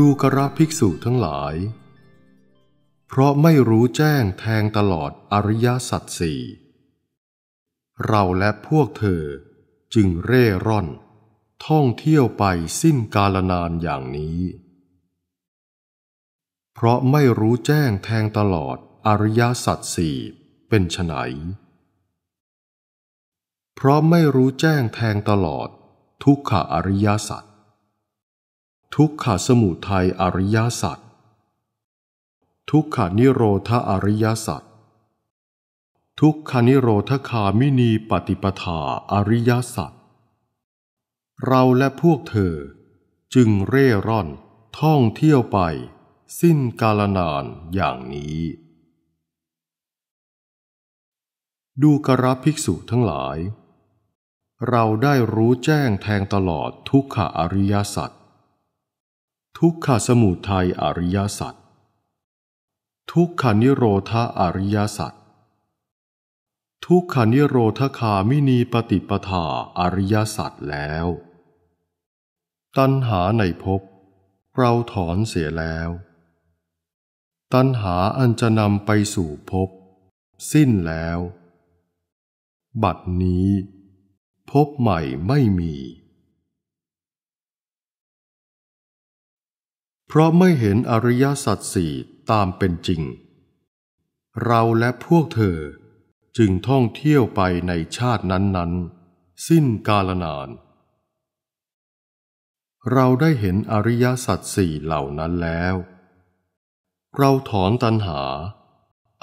ดูกระภิกษุทั้งหลาย เพราะไม่รู้แจ้งแทงตลอดอริยสัจสี่ เราและพวกเธอจึงเร่ร่อน ท่องเที่ยวไปสิ้นกาลนานอย่างนี้ เพราะไม่รู้แจ้งแทงตลอดอริยสัจสี่เป็นไฉนเพราะไม่รู้แจ้งแทงตลอดทุกขอริยสัจทุกขสมุทัยอริยสัจทุกขนิโรธอริยสัจทุกขนิโรธคามินีปฏิปทาอริยสัจเราและพวกเธอจึงเร่ร่อนท่องเที่ยวไปสิ้นกาลนานอย่างนี้ ดูกระภิกษุทั้งหลาย เราได้รู้แจ้งแทงตลอดทุกขอริยสัจทุกขสมุทัยอริยสัจ ทุกขานิโรธาอริยสัจ ทุกขานิโรธคามินีปฏิปทาอริยสัจแล้ว ตัณหาในภพเราถอนเสียแล้ว ตัณหาอันจะนำไปสู่ภพสิ้นแล้ว บัดนี้ภพใหม่ไม่มีเพราะไม่เห็นอริยสัจสี่ตามเป็นจริง เราและพวกเธอจึงท่องเที่ยวไปในชาตินั้น ๆ สิ้นกาลนาน เราได้เห็นอริยสัจสี่เหล่านั้นแล้ว เราถอนตัณหา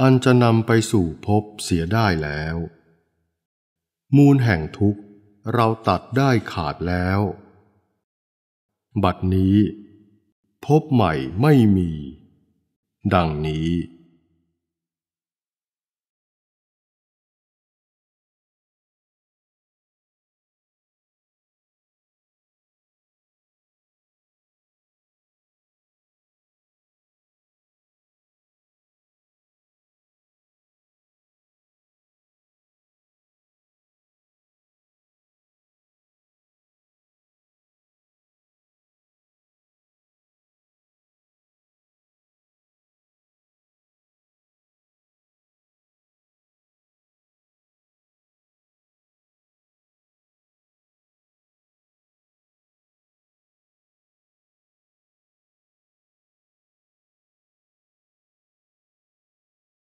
อันจะนำไปสู่พบเสียได้แล้ว มูลแห่งทุกข์เราตัดได้ขาดแล้ว บัดนี้พบใหม่ไม่มี ดังนี้